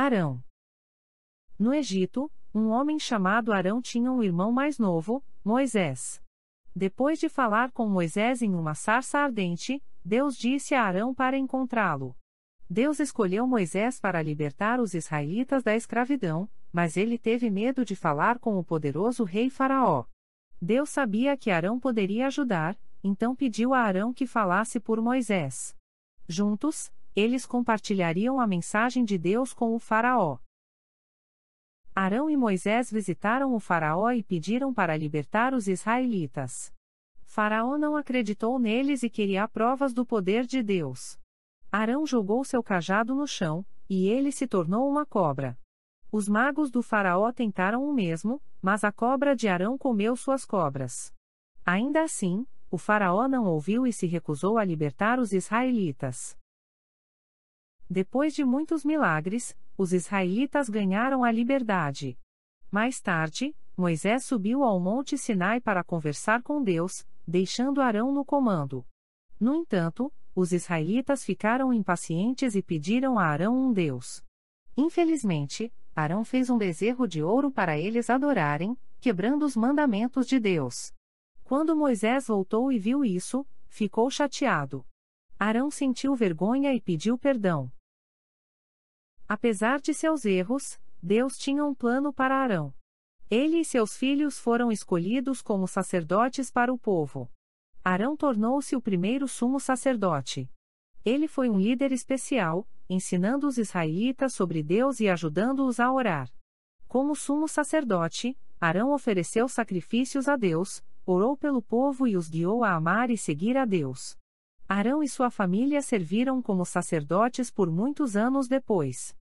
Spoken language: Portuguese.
Arão. No Egito, um homem chamado Arão tinha um irmão mais novo, Moisés. Depois de falar com Moisés em uma sarça ardente, Deus disse a Arão para encontrá-lo. Deus escolheu Moisés para libertar os israelitas da escravidão, mas ele teve medo de falar com o poderoso rei Faraó. Deus sabia que Arão poderia ajudar, então pediu a Arão que falasse por Moisés. Juntos, eles compartilhariam a mensagem de Deus com o Faraó. Arão e Moisés visitaram o Faraó e pediram para libertar os israelitas. Faraó não acreditou neles e queria provas do poder de Deus. Arão jogou seu cajado no chão, e ele se tornou uma cobra. Os magos do Faraó tentaram o mesmo, mas a cobra de Arão comeu suas cobras. Ainda assim, o Faraó não ouviu e se recusou a libertar os israelitas. Depois de muitos milagres, os israelitas ganharam a liberdade. Mais tarde, Moisés subiu ao Monte Sinai para conversar com Deus, deixando Arão no comando. No entanto, os israelitas ficaram impacientes e pediram a Arão um Deus. Infelizmente, Arão fez um bezerro de ouro para eles adorarem, quebrando os mandamentos de Deus. Quando Moisés voltou e viu isso, ficou chateado. Arão sentiu vergonha e pediu perdão. Apesar de seus erros, Deus tinha um plano para Arão. Ele e seus filhos foram escolhidos como sacerdotes para o povo. Arão tornou-se o primeiro sumo sacerdote. Ele foi um líder especial, ensinando os israelitas sobre Deus e ajudando-os a orar. Como sumo sacerdote, Arão ofereceu sacrifícios a Deus, orou pelo povo e os guiou a amar e seguir a Deus. Arão e sua família serviram como sacerdotes por muitos anos depois.